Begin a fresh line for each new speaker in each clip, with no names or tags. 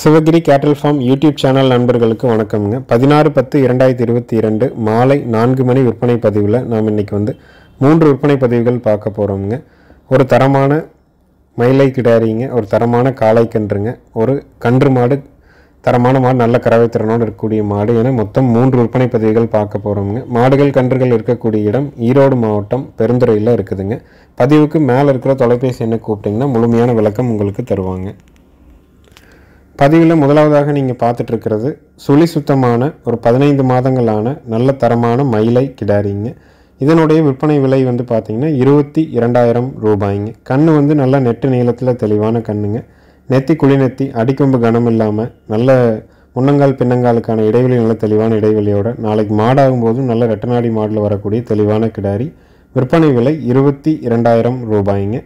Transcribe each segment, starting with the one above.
சிவகிரி கேட்டல் form YouTube channel நண்பர்களுக்கு வணக்கம்ங்க பதினாறு பத்து இரண்டாயிரத்தி இருபத்தி இரண்டு மாலை நான்கு மணி விற்பனை பதிவில் நாம் இன்னைக்கு வந்து மூன்று விற்பனை பதிவுகள் பார்க்க போகிறோம்ங்க ஒரு தரமான மயிலை கிடாரிங்க ஒரு தரமான காளை கன்றுங்க ஒரு கன்று மாடு தரமான மாடு நல்ல கரவை திறனோடு இருக்கக்கூடிய மாடு என மொத்தம் மூன்று விற்பனை பதிவுகள் பார்க்க போகிறோம்ங்க மாடுகள் கன்றுகள் இருக்கக்கூடிய இடம் ஈரோடு மாவட்டம் பெருந்துறையில் இருக்குதுங்க பதிவுக்கு மேலே இருக்கிற தொலைபேசி என்ன கூப்பிட்டிங்கன்னா முழுமையான விளக்கம் உங்களுக்கு தருவாங்க பதிவில் முதலாவதாக நீங்கள் பார்த்துட்ருக்கிறது சுழி சுத்தமான ஒரு பதினைந்து மாதங்களான நல்ல தரமான மயிலை கிடாரிங்க இதனுடைய விற்பனை விலை வந்து பார்த்திங்கன்னா இருபத்தி இரண்டாயிரம் ரூபாய்ங்க கண் வந்து நல்ல நெட்டு நீளத்தில் தெளிவான கண்ணுங்க நெத்தி குளிநெத்தி அடிக்கொம்பு கனம் இல்லாமல் நல்ல முன்னங்கால் பின்னங்காலுக்கான இடைவெளி நல்ல தெளிவான இடைவெளியோட நாளைக்கு மாடாகும் போதும் நல்ல ரெட்டநாடி மாடில் வரக்கூடிய தெளிவான கிடாரி விற்பனை விலை இருபத்தி இரண்டாயிரம் ரூபாய்ங்க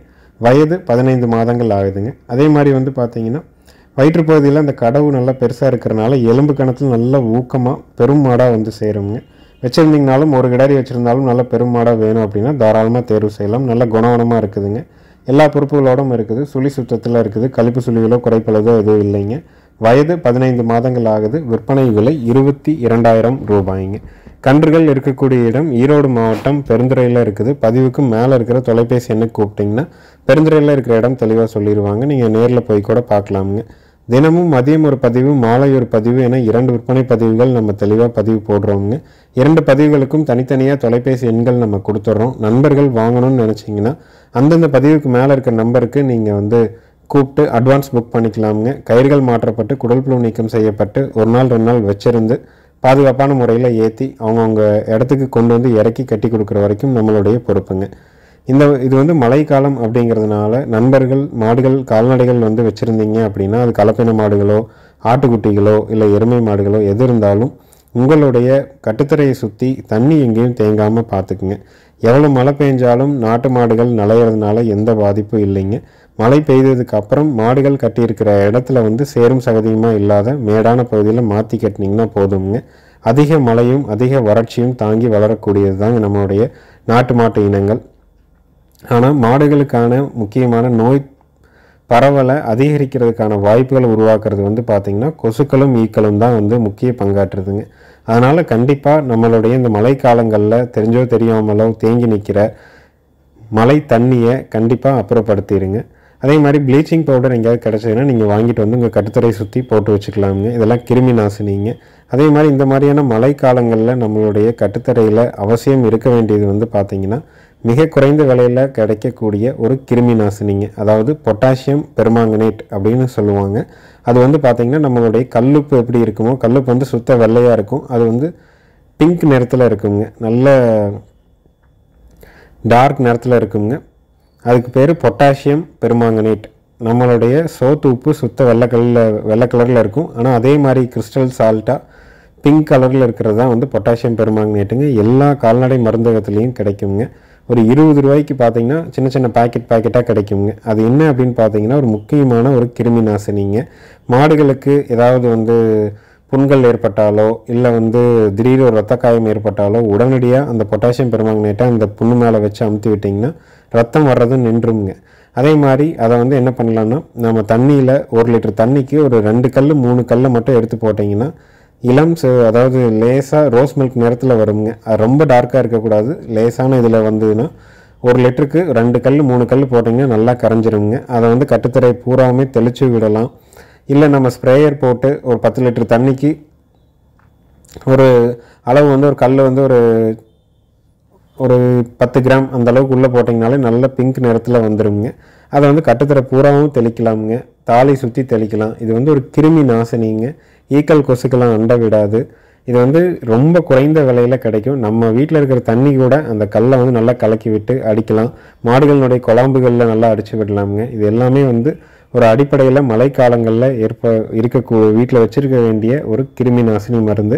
வயது பதினைந்து மாதங்கள் ஆகுதுங்க அதே மாதிரி வந்து பார்த்தீங்கன்னா வயிற்றுப்பகுதியில் அந்த கடவு நல்லா பெருசாக இருக்கிறனால எலும்பு கணத்தில் நல்ல ஊக்கமாக பெரும் மாடாக வந்து சேருங்க வச்சுருந்தீங்கனாலும் ஒரு கிடாரி வச்சுருந்தாலும் நல்ல பெரும் மாடாக வேணும் அப்படின்னா தாராளமாக தேர்வு செய்யலாம் நல்ல குணவனமாக இருக்குதுங்க எல்லா பொறுப்புகளோடும் இருக்குது சுழி சுத்தத்தில் இருக்குது கழிப்பு சுழிகளோ குறைப்பளதோ எதுவும் இல்லைங்க வயது பதினைந்து மாதங்கள் ஆகுது விற்பனை விலை இருபத்தி இரண்டாயிரம் ரூபாய்ங்க கன்றுகள் இருக்கக்கூடிய இடம் ஈரோடு மாவட்டம் பெருந்துறையில் இருக்குது பதிவுக்கு மேலே இருக்கிற தொலைபேசி என்ன கூப்பிட்டிங்கன்னா பெருந்துறையில் இருக்கிற இடம் தெளிவாக சொல்லிடுவாங்க நீங்கள் நேரில் போய் கூட பார்க்கலாமுங்க தினமும் மதியம் ஒரு பதிவு மாலை ஒரு பதிவு என இரண்டு விற்பனை பதிவுகள் நம்ம தெளிவாக பதிவு போடுறோங்க இரண்டு பதிவுகளுக்கும் தனித்தனியாக தொலைபேசி எண்கள் நம்ம கொடுத்துட்றோம் நண்பர்கள் வாங்கணும்னு நினச்சிங்கன்னா அந்தந்த பதிவுக்கு மேலே இருக்கிற நம்பருக்கு நீங்கள் வந்து கூப்பிட்டு அட்வான்ஸ் புக் பண்ணிக்கலாமுங்க கயிறுகள் மாற்றப்பட்டு குடல் புழு நீக்கம் செய்யப்பட்டு ஒரு நாள் ரெண்டு நாள் வச்சுருந்து பாதுகாப்பான முறையில் ஏற்றி அவங்கவுங்க இடத்துக்கு கொண்டு வந்து இறக்கி கட்டி கொடுக்குற வரைக்கும் நம்மளுடைய பொறுப்புங்க இந்த இது வந்து மழைக்காலம் அப்படிங்கிறதுனால நண்பர்கள் மாடுகள் கால்நடைகள் வந்து வச்சுருந்தீங்க அப்படின்னா அது கலப்பின மாடுகளோ ஆட்டுக்குட்டிகளோ இல்லை எருமை மாடுகளோ எது இருந்தாலும் உங்களுடைய கட்டுத்தரையை சுற்றி தண்ணி எங்கேயும் தேங்காமல் பார்த்துக்குங்க எவ்வளோ மழை பெஞ்சாலும் நாட்டு மாடுகள் நலையிறதுனால எந்த பாதிப்பும் இல்லைங்க மழை பெய்ததுக்கு அப்புறம் மாடுகள் கட்டியிருக்கிற இடத்துல வந்து சேரும் சகதியுமாக இல்லாத மேடான பகுதியில் மாற்றி கட்டினீங்கன்னா போதுங்க அதிக மழையும் அதிக வறட்சியும் தாங்கி வளரக்கூடியது தாங்க நம்மளுடைய நாட்டு மாட்டு இனங்கள் ஆனால் மாடுகளுக்கான முக்கியமான நோய் பரவலை அதிகரிக்கிறதுக்கான வாய்ப்புகளை உருவாக்குறது வந்து பார்த்திங்கன்னா கொசுக்களும் ஈக்களும் தான் வந்து முக்கிய பங்காற்றுதுங்க அதனால் கண்டிப்பாக நம்மளுடைய இந்த மழைக்காலங்களில் தெரிஞ்சோ தெரியாமலோ தேங்கி நிற்கிற மழை தண்ணியை கண்டிப்பாக அப்புறப்படுத்திடுங்க அதே மாதிரி ப்ளீச்சிங் பவுடர் எங்கேயாவது கிடச்சதுன்னா நீங்கள் வாங்கிட்டு வந்து உங்கள் கட்டுத்தரை சுற்றி போட்டு வச்சுக்கலாமுங்க இதெல்லாம் கிருமி நாசினிங்க அதே மாதிரி இந்த மாதிரியான மழை காலங்களில் நம்மளுடைய கட்டுத்தரையில் அவசியம் இருக்க வேண்டியது வந்து பார்த்திங்கன்னா மிக குறைந்த விலையில் கிடைக்கக்கூடிய ஒரு கிருமி நாசினிங்க அதாவது பொட்டாசியம் பெர்மாங்கனேட் அப்படின்னு சொல்லுவாங்க அது வந்து பார்த்திங்கன்னா நம்மளுடைய கல்லுப்பு எப்படி இருக்குமோ கல்லுப்பு வந்து சுத்த வெள்ளையாக இருக்கும் அது வந்து பிங்க் நிறத்தில் இருக்குங்க நல்ல டார்க் நிறத்தில் இருக்குங்க அதுக்கு பேர் பொட்டாசியம் பெருமாங்கனேட் நம்மளுடைய சோத்து உப்பு சுத்த வெள்ளை கல்லில் வெள்ளை கலரில் இருக்கும் ஆனால் அதே மாதிரி கிறிஸ்டல் சால்ட்டாக பிங்க் கலரில் இருக்கிறது தான் வந்து பொட்டாசியம் பெருமாங்கனேட்டுங்க எல்லா கால்நடை மருந்தகத்துலேயும் கிடைக்குங்க ஒரு இருபது ரூபாய்க்கு பார்த்தீங்கன்னா சின்ன சின்ன பாக்கெட் பாக்கெட்டாக கிடைக்குங்க அது என்ன அப்படின்னு பார்த்தீங்கன்னா ஒரு முக்கியமான ஒரு கிருமி நாசினிங்க மாடுகளுக்கு ஏதாவது வந்து புண்கள் ஏற்பட்டாலோ இல்லை வந்து திடீர் ஒரு ரத்த காயம் ஏற்பட்டாலோ உடனடியாக அந்த பொட்டாசியம் பெருமாங்கனேட்டை அந்த புண்ணு மேலே வச்சு அமுத்தி விட்டிங்கன்னா ரத்தம் வர்றதும் நின்றுமுங்க அதே மாதிரி அதை வந்து என்ன பண்ணலான்னா நம்ம தண்ணியில் ஒரு லிட்டர் தண்ணிக்கு ஒரு ரெண்டு கல் மூணு கல் மட்டும் எடுத்து போட்டிங்கன்னா இளம் அதாவது லேசாக ரோஸ் மில்க் நிறத்தில் வருங்க அது ரொம்ப டார்க்காக இருக்கக்கூடாது லேசான இதில் வந்ததுன்னா ஒரு லிட்டருக்கு ரெண்டு கல் மூணு கல் போட்டிங்கன்னா நல்லா கரைஞ்சிருங்க அதை வந்து கட்டுத்தரை பூராமே தெளித்து விடலாம் இல்லை நம்ம ஸ்ப்ரேயர் போட்டு ஒரு பத்து லிட்டர் தண்ணிக்கு ஒரு அளவு வந்து ஒரு கல் வந்து ஒரு ஒரு பத்து கிராம் அந்த அளவுக்கு உள்ளே போட்டிங்கனாலே நல்ல பிங்க் நிறத்தில் வந்துடுங்க அதை வந்து கட்டுத்தர பூராவும் தெளிக்கலாமுங்க தாலி சுற்றி தெளிக்கலாம் இது வந்து ஒரு கிருமி நாசினிங்க ஈக்கல் கொசுக்கெல்லாம் அண்டை விடாது இது வந்து ரொம்ப குறைந்த விலையில் கிடைக்கும் நம்ம வீட்டில் இருக்கிற தண்ணி கூட அந்த கல்லை வந்து நல்லா கலக்கி விட்டு அடிக்கலாம் மாடுகளினுடைய குழம்புகளில் நல்லா அடித்து விடலாமுங்க இது எல்லாமே வந்து ஒரு அடிப்படையில் மழைக்காலங்களில் ஏற்ப இருக்கக்கூடிய வீட்டில் வச்சுருக்க வேண்டிய ஒரு கிருமி நாசினி மருந்து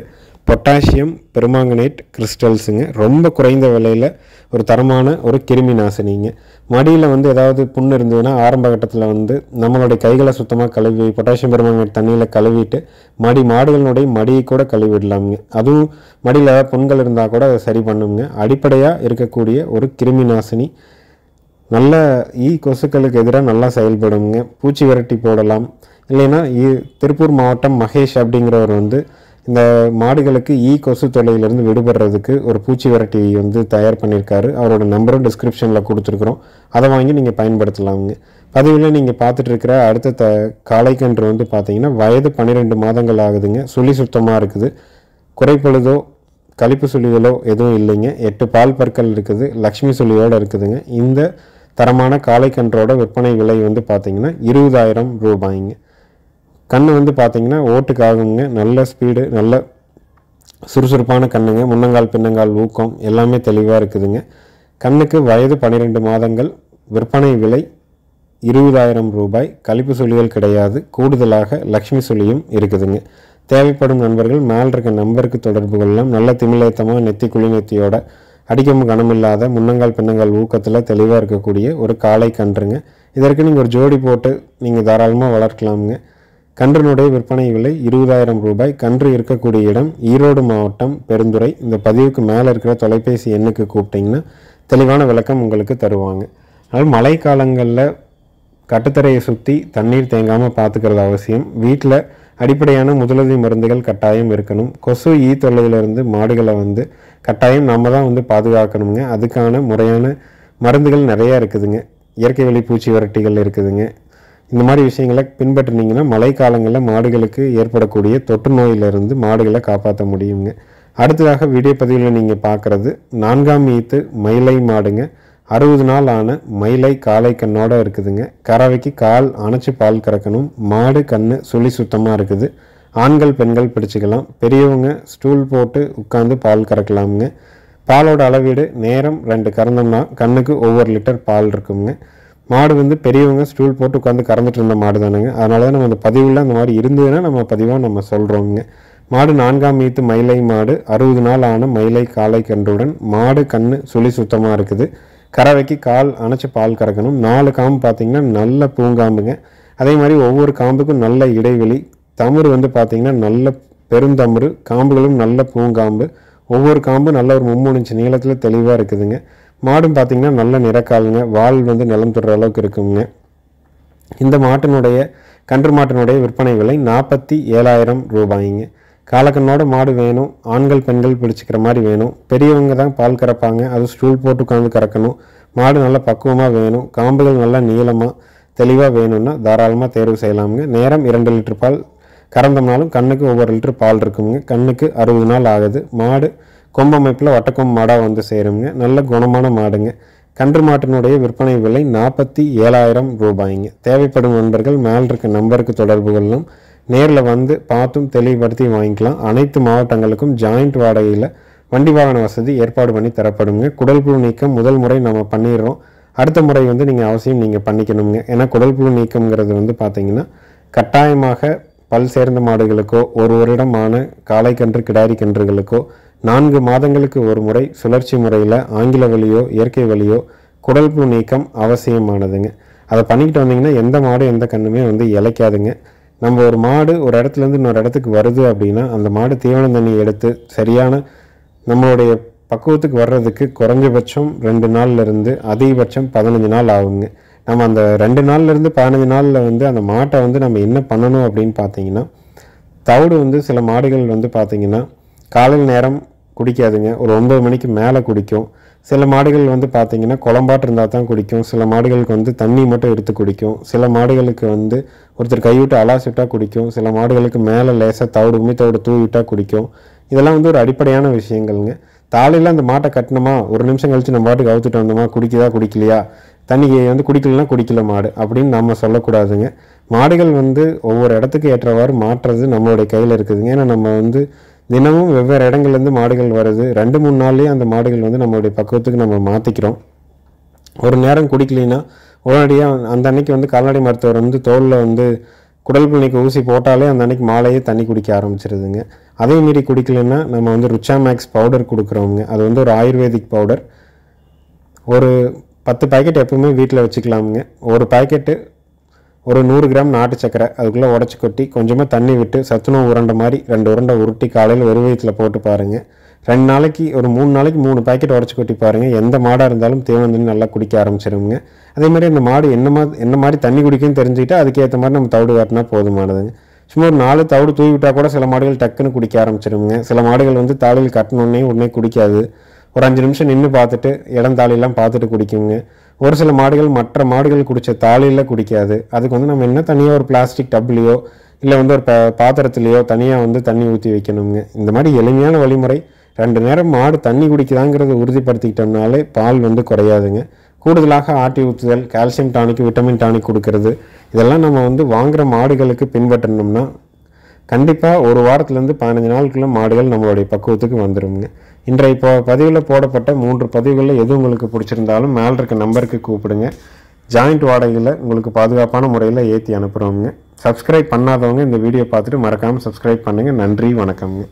பொட்டாசியம் பெருமாங்கனேட் கிறிஸ்டல்ஸுங்க ரொம்ப குறைந்த விலையில் ஒரு தரமான ஒரு கிருமி நாசினிங்க மடியில் வந்து ஏதாவது புண்ணு இருந்ததுன்னா ஆரம்ப கட்டத்தில் வந்து நம்மளுடைய கைகளை சுத்தமாக கழுவி பொட்டாசியம் பெருமாங்கனேட் தண்ணியில் கழுவிட்டு மடி மாடுகளினுடைய மடியை கூட கழுவிடலாமுங்க அதுவும் மடியில் ஏதாவது புண்கள் இருந்தால் கூட அதை சரி பண்ணுங்க அடிப்படையாக இருக்கக்கூடிய ஒரு கிருமி நாசினி நல்ல ஈ கொசுக்களுக்கு எதிராக நல்லா செயல்படுங்க பூச்சி விரட்டி போடலாம் இல்லைன்னா திருப்பூர் மாவட்டம் மகேஷ் அப்படிங்கிறவர் வந்து இந்த மாடுகளுக்கு ஈ கொசு தொல்லையிலேருந்து விடுபடுறதுக்கு ஒரு பூச்சி வெரைட்டி வந்து தயார் பண்ணியிருக்காரு அவரோட நம்பரும் டிஸ்கிரிப்ஷனில் கொடுத்துருக்குறோம் அதை வாங்கி நீங்கள் பயன்படுத்தலாமுங்க பதிவில் நீங்கள் பார்த்துட்டு இருக்கிற அடுத்த த காளைக்கன்று வந்து பார்த்தீங்கன்னா வயது பன்னிரெண்டு மாதங்கள் ஆகுதுங்க சுழி சுத்தமாக இருக்குது குறைப்பொழுதோ கழிப்பு சுழிகளோ எதுவும் இல்லைங்க எட்டு பால் பற்கள் இருக்குது லக்ஷ்மி சுழியோடு இருக்குதுங்க இந்த தரமான காளைக்கன்றோட விற்பனை விலை வந்து பார்த்தீங்கன்னா இருபதாயிரம் ரூபாய்ங்க கண் வந்து பார்த்தீங்கன்னா ஓட்டுக்காகுங்க நல்ல ஸ்பீடு நல்ல சுறுசுறுப்பான கண்ணுங்க முன்னங்கால் பின்னங்கால் ஊக்கம் எல்லாமே தெளிவாக இருக்குதுங்க கண்ணுக்கு வயது பன்னிரெண்டு மாதங்கள் விற்பனை விலை இருபதாயிரம் ரூபாய் கழிப்பு சொல்லிகள் கிடையாது கூடுதலாக லக்ஷ்மி சொல்லியும் இருக்குதுங்க தேவைப்படும் நண்பர்கள் மேல் இருக்க நம்பருக்கு தொடர்பு கொள்ளலாம் நல்ல திமிழேத்தமாக நெத்தி குழி நெத்தியோட அடிக்கமும் கனமில்லாத முன்னங்கால் பின்னங்கால் ஊக்கத்தில் தெளிவாக இருக்கக்கூடிய ஒரு காளை கன்றுங்க இதற்கு நீங்கள் ஒரு ஜோடி போட்டு நீங்கள் தாராளமாக வளர்க்கலாமுங்க கன்றனுடைய விற்பனை விலை இருபதாயிரம் ரூபாய் கன்று இருக்கக்கூடிய இடம் ஈரோடு மாவட்டம் பெருந்துறை இந்த பதிவுக்கு மேலே இருக்கிற தொலைபேசி எண்ணுக்கு கூப்பிட்டிங்கன்னா தெளிவான விளக்கம் உங்களுக்கு தருவாங்க அதனால் மழை காலங்களில் கட்டுத்தரையை சுற்றி தண்ணீர் தேங்காமல் பார்த்துக்கிறது அவசியம் வீட்டில் அடிப்படையான முதலுதவி மருந்துகள் கட்டாயம் இருக்கணும் கொசு ஈ தொல்லையிலிருந்து மாடுகளை வந்து கட்டாயம் நம்ம தான் வந்து பாதுகாக்கணுங்க அதுக்கான முறையான மருந்துகள் நிறையா இருக்குதுங்க இயற்கை வெளி பூச்சி விரட்டிகள் இருக்குதுங்க இந்த மாதிரி விஷயங்களை பின்பற்றினீங்கன்னா மழைக்காலங்களில் மாடுகளுக்கு ஏற்படக்கூடிய தொற்று நோயிலிருந்து மாடுகளை காப்பாற்ற முடியுங்க அடுத்ததாக வீடியோ பதிவில் நீங்கள் பார்க்குறது நான்காம் ஈத்து மயிலை மாடுங்க அறுபது நாள் ஆன மயிலை காலை கண்ணோட இருக்குதுங்க கறவைக்கு கால் அணைச்சி பால் கறக்கணும் மாடு கண் சுழி சுத்தமாக இருக்குது ஆண்கள் பெண்கள் பிடிச்சிக்கலாம் பெரியவங்க ஸ்டூல் போட்டு உட்காந்து பால் கறக்கலாமுங்க பாலோட அளவீடு நேரம் ரெண்டு கறந்தோம்னா கண்ணுக்கு ஒவ்வொரு லிட்டர் பால் இருக்குங்க மாடு வந்து பெரியவங்க ஸ்டூல் போட்டு உட்காந்து கறந்துட்டு இருந்த மாடு தானுங்க அதனால தான் நம்ம அந்த பதிவில் அந்த மாதிரி இருந்ததுன்னா நம்ம பதிவாக நம்ம சொல்கிறோங்க மாடு நான்காம் ஈத்து மயிலை மாடு அறுபது நாள் ஆன மயிலை காலை கன்றுடன் மாடு கண்ணு சுழி சுத்தமாக இருக்குது கறவைக்கு கால் அணைச்சி பால் கறக்கணும் நாலு காம்பு பார்த்திங்கன்னா நல்ல பூங்காம்புங்க அதே மாதிரி ஒவ்வொரு காம்புக்கும் நல்ல இடைவெளி தமிர் வந்து பார்த்திங்கன்னா நல்ல பெருந்தமிர் காம்புகளும் நல்ல பூங்காம்பு ஒவ்வொரு காம்பும் நல்ல ஒரு மும்மூணு இன்ச்சு நீளத்தில் தெளிவாக இருக்குதுங்க மாடும் பார்த்திங்கன்னா நல்ல நிறக்காலுங்க வால் வந்து நிலம் தொடுற அளவுக்கு இருக்குங்க இந்த மாட்டினுடைய கன்று மாட்டினுடைய விற்பனை விலை நாற்பத்தி ஏழாயிரம் ரூபாய்ங்க காலக்கண்ணோட மாடு வேணும் ஆண்கள் பெண்கள் பிடிச்சிக்கிற மாதிரி வேணும் பெரியவங்க தான் பால் கறப்பாங்க அது ஸ்டூல் போட்டு உட்காந்து கறக்கணும் மாடு நல்லா பக்குவமாக வேணும் காம்புகள் நல்லா நீளமாக தெளிவாக வேணும்னா தாராளமாக தேர்வு செய்யலாமுங்க நேரம் இரண்டு லிட்டர் பால் கறந்தோம்னாலும் கண்ணுக்கு ஒவ்வொரு லிட்டர் பால் இருக்குங்க கண்ணுக்கு அறுபது நாள் ஆகுது மாடு அமைப்பில் வட்டக்கொம்பு மாடாக வந்து சேருங்க நல்ல குணமான மாடுங்க கன்று மாட்டினுடைய விற்பனை விலை நாற்பத்தி ஏழாயிரம் ரூபாய்ங்க தேவைப்படும் நண்பர்கள் மேல் இருக்க நம்பருக்கு தொடர்புகளும் நேரில் வந்து பார்த்தும் தெளிவுபடுத்தி வாங்கிக்கலாம் அனைத்து மாவட்டங்களுக்கும் ஜாயிண்ட் வாடகையில் வண்டி வாகன வசதி ஏற்பாடு பண்ணி தரப்படுங்க குடல் புழு நீக்கம் முதல் முறை நம்ம பண்ணிடுறோம் அடுத்த முறை வந்து நீங்கள் அவசியம் நீங்கள் பண்ணிக்கணுங்க ஏன்னா குடல் புழு நீக்கம்ங்கிறது வந்து பார்த்தீங்கன்னா கட்டாயமாக பல் சேர்ந்த மாடுகளுக்கோ ஒரு வருடமான காளை கன்று கிடாரி கன்றுகளுக்கோ நான்கு மாதங்களுக்கு ஒரு முறை சுழற்சி முறையில் ஆங்கில வழியோ இயற்கை வழியோ குடல் நீக்கம் அவசியமானதுங்க அதை பண்ணிக்கிட்டு வந்தீங்கன்னா எந்த மாடும் எந்த கண்ணுமே வந்து இழைக்காதுங்க நம்ம ஒரு மாடு ஒரு இடத்துலேருந்து இன்னொரு இடத்துக்கு வருது அப்படின்னா அந்த மாடு தீவன தண்ணி எடுத்து சரியான நம்மளுடைய பக்குவத்துக்கு வர்றதுக்கு குறைஞ்சபட்சம் ரெண்டு நாள்லேருந்து அதிகபட்சம் பதினஞ்சு நாள் ஆகுங்க நம்ம அந்த ரெண்டு நாள்லேருந்து பதினஞ்சு நாளில் வந்து அந்த மாட்டை வந்து நம்ம என்ன பண்ணணும் அப்படின்னு பார்த்தீங்கன்னா தவிடு வந்து சில மாடுகள் வந்து பார்த்திங்கன்னா காலையில் நேரம் குடிக்காதுங்க ஒரு ஒன்பது மணிக்கு மேலே குடிக்கும் சில மாடுகள் வந்து பார்த்திங்கன்னா குளம்பாட்டு இருந்தால் தான் குடிக்கும் சில மாடுகளுக்கு வந்து தண்ணி மட்டும் எடுத்து குடிக்கும் சில மாடுகளுக்கு வந்து ஒருத்தர் கைவிட்டு அலாசிட்டால் குடிக்கும் சில மாடுகளுக்கு மேலே லேசாக தவிடு உமி தவிடு தூவிட்டால் குடிக்கும் இதெல்லாம் வந்து ஒரு அடிப்படையான விஷயங்கள்ங்க தாலையில் அந்த மாட்டை கட்டினோமா ஒரு நிமிஷம் கழித்து நம்ம பாட்டுக்கு அவுத்துட்டு வந்தோமா குடிக்குதா குடிக்கலையா தண்ணி வந்து குடிக்கலனா குடிக்கல மாடு அப்படின்னு நம்ம சொல்லக்கூடாதுங்க மாடுகள் வந்து ஒவ்வொரு இடத்துக்கு ஏற்றவாறு மாற்றுறது நம்மளுடைய கையில் இருக்குதுங்க ஏன்னா நம்ம வந்து தினமும் வெவ்வேறு இடங்கள்லேருந்து மாடுகள் வருது ரெண்டு மூணு நாள்லேயே அந்த மாடுகள் வந்து நம்மளுடைய பக்குவத்துக்கு நம்ம மாற்றிக்கிறோம் ஒரு நேரம் குடிக்கலைன்னா உடனடியாக அந்த அன்னைக்கு வந்து கால்நடை மருத்துவர் வந்து தோலில் வந்து குடல் பிள்ளைக்கு ஊசி போட்டாலே அந்த அன்னைக்கு மாலையே தண்ணி குடிக்க ஆரம்பிச்சிருதுங்க அதே மீறி குடிக்கலன்னா நம்ம வந்து ருச்சா மேக்ஸ் பவுடர் கொடுக்குறோங்க அது வந்து ஒரு ஆயுர்வேதிக் பவுடர் ஒரு பத்து பாக்கெட் எப்பவுமே வீட்டில் வச்சுக்கலாமுங்க ஒரு பாக்கெட்டு ஒரு நூறு கிராம் நாட்டு சக்கரை அதுக்குள்ளே உடச்சி கொட்டி கொஞ்சமாக தண்ணி விட்டு சத்துணவு உருண்டை மாதிரி ரெண்டு உருண்டை உருட்டி காலையில் வெறும் வயிற்றில் போட்டு பாருங்கள் ரெண்டு நாளைக்கு ஒரு மூணு நாளைக்கு மூணு பேக்கெட் உடச்சி கொட்டி பாருங்கள் எந்த மாடாக இருந்தாலும் தேவந்தண்ணி தண்ணி நல்லா குடிக்க ஆரம்பிச்சிருங்க அதே மாதிரி அந்த மாடு என்ன மாதிரி என்ன மாதிரி தண்ணி குடிக்குன்னு தெரிஞ்சுக்கிட்டா அதுக்கேற்ற மாதிரி நம்ம தவிடு காட்டினா போதுமானதுங்க சும்மா ஒரு நாலு தவிடு தூவி விட்டால் கூட சில மாடுகள் டக்குன்னு குடிக்க ஆரம்பிச்சிருங்க சில மாடுகள் வந்து தாளியில் கட்டணுன்னே உடனே குடிக்காது ஒரு அஞ்சு நிமிஷம் நின்று பார்த்துட்டு இடம் தாளிலாம் பார்த்துட்டு குடிக்குங்க ஒரு சில மாடுகள் மற்ற மாடுகள் குடித்த தாலியில் குடிக்காது அதுக்கு வந்து நம்ம என்ன தனியாக ஒரு பிளாஸ்டிக் டப்லையோ இல்லை வந்து ஒரு ப பாத்திரத்துலேயோ தனியாக வந்து தண்ணி ஊற்றி வைக்கணுங்க இந்த மாதிரி எளிமையான வழிமுறை ரெண்டு நேரம் மாடு தண்ணி குடிக்குதாங்கிறத உறுதிப்படுத்திக்கிட்டோம்னாலே பால் வந்து குறையாதுங்க கூடுதலாக ஆட்டி ஊற்றுதல் கால்சியம் டானிக் விட்டமின் டானிக் கொடுக்கறது இதெல்லாம் நம்ம வந்து வாங்குகிற மாடுகளுக்கு பின்பற்றணும்னா கண்டிப்பாக ஒரு வாரத்துலேருந்து பதினஞ்சு நாளுக்குள்ளே மாடுகள் நம்மளுடைய பக்குவத்துக்கு வந்துடும்ங்க இன்றைய இப்போ பதிவில் போடப்பட்ட மூன்று பதிவுகளில் எது உங்களுக்கு பிடிச்சிருந்தாலும் மேலே இருக்க நம்பருக்கு கூப்பிடுங்க ஜாயிண்ட் வாடகையில் உங்களுக்கு பாதுகாப்பான முறையில் ஏற்றி அனுப்புகிறோங்க சப்ஸ்கிரைப் பண்ணாதவங்க இந்த வீடியோ பார்த்துட்டு மறக்காமல் சப்ஸ்கிரைப் பண்ணுங்கள் நன்றி வணக்கம்ங்க